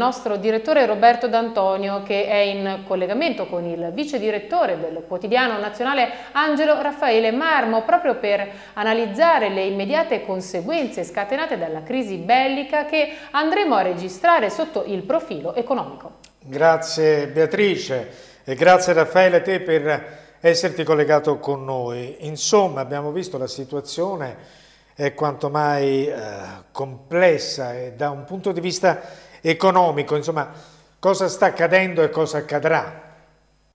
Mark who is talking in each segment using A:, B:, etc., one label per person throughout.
A: nostro direttore Roberto D'Antonio che è in collegamento con il vice direttore del quotidiano nazionale Angelo Raffaele Marmo proprio per analizzare le immediate conseguenze scatenate dalla crisi bellica che andremo a registrare sotto il profilo economico.
B: Grazie Beatrice e grazie Raffaele a te per esserti collegato con noi. Insomma abbiamo visto la situazione è quanto mai eh, complessa e da un punto di vista economico, insomma, cosa sta accadendo e cosa accadrà?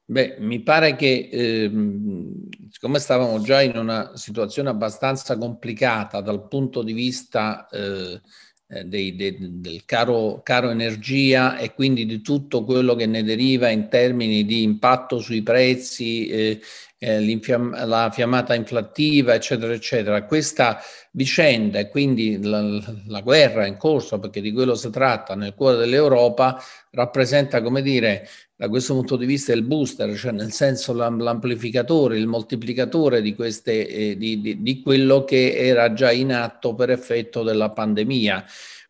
A: Beh, mi pare che, ehm, siccome stavamo già in una situazione abbastanza complicata dal punto di vista eh, eh dei, dei, del caro, caro energia e quindi di tutto quello che ne deriva in termini di impatto sui prezzi eh, eh, la fiammata inflattiva, eccetera, eccetera. Questa vicenda e quindi la, la guerra in corso, perché di quello si tratta, nel cuore dell'Europa, rappresenta, come dire, da questo punto di vista il booster, cioè nel senso l'amplificatore, il moltiplicatore di, queste, eh, di, di, di quello che era già in atto per effetto della pandemia.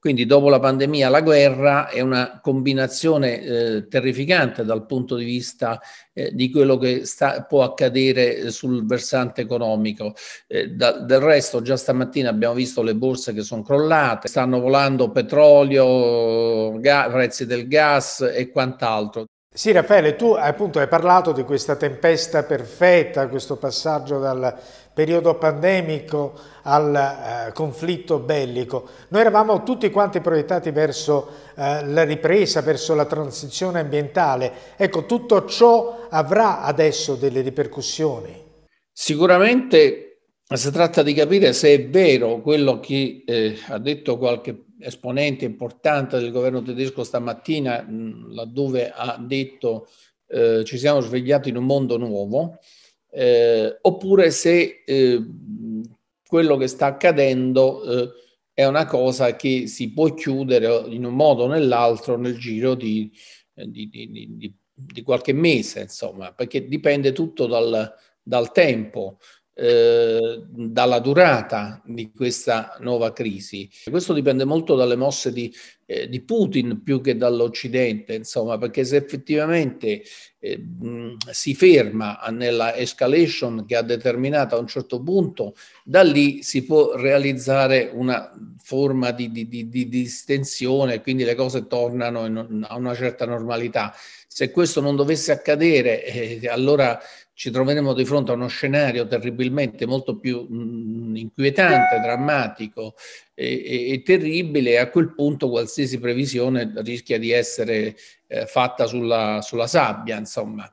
A: Quindi dopo la pandemia la guerra è una combinazione eh, terrificante dal punto di vista eh, di quello che sta, può accadere eh, sul versante economico. Eh, da, del resto già stamattina abbiamo visto le borse che sono crollate, stanno volando petrolio, ga, prezzi del gas e quant'altro.
B: Sì, Raffaele, tu appunto hai parlato di questa tempesta perfetta, questo passaggio dal periodo pandemico al eh, conflitto bellico. Noi eravamo tutti quanti proiettati verso eh, la ripresa, verso la transizione ambientale. Ecco, tutto ciò avrà adesso delle ripercussioni.
A: Sicuramente eh, si tratta di capire se è vero quello che eh, ha detto qualche esponente importante del governo tedesco stamattina, mm, laddove ha detto eh, ci siamo svegliati in un mondo nuovo, eh, oppure se eh, quello che sta accadendo eh, è una cosa che si può chiudere in un modo o nell'altro nel giro di, di, di, di qualche mese, insomma, perché dipende tutto dal, dal tempo. Eh, dalla durata di questa nuova crisi. Questo dipende molto dalle mosse di, eh, di Putin più che dall'Occidente, insomma, perché se effettivamente eh, si ferma nella escalation che ha determinato a un certo punto, da lì si può realizzare una forma di, di, di, di distensione, quindi le cose tornano in, a una certa normalità. Se questo non dovesse accadere, eh, allora ci troveremo di fronte a uno scenario terribilmente molto più mh, mm, inquietante, drammatico e, e, e, terribile e a quel punto qualsiasi previsione rischia di essere eh, fatta sulla, sulla sabbia, insomma.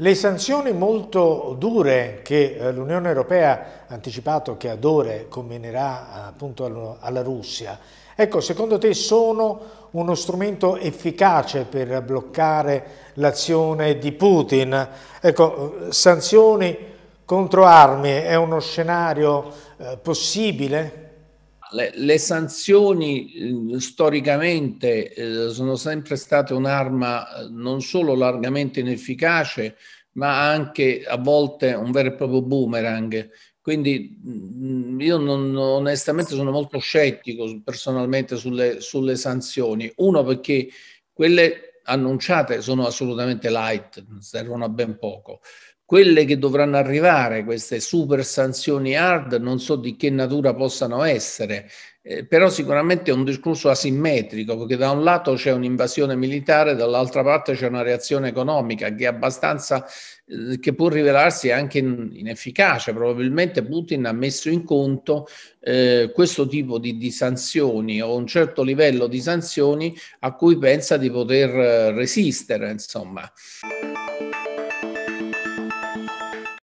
B: Le sanzioni molto dure che eh, l'Unione Europea ha anticipato che ad ore combinerà appunto alla Russia, ecco, secondo te sono uno strumento efficace per bloccare l'azione di Putin? Ecco, sanzioni contro armi è uno scenario eh, possibile?
A: le, le sanzioni eh, storicamente eh, sono sempre state un'arma eh, non solo largamente inefficace, ma anche a volte un vero e proprio boomerang. Quindi mh, mm, io non, onestamente sono molto scettico personalmente sulle, sulle sanzioni. Uno perché quelle annunciate sono assolutamente light, servono a ben poco quelle che dovranno arrivare, queste super sanzioni hard, non so di che natura possano essere, eh, però sicuramente è un discorso asimmetrico, perché da un lato c'è un'invasione militare, dall'altra parte c'è una reazione economica che è abbastanza eh, che può rivelarsi anche inefficace. Probabilmente Putin ha messo in conto eh, questo tipo di, di, sanzioni o un certo livello di sanzioni a cui pensa di poter eh, resistere, insomma.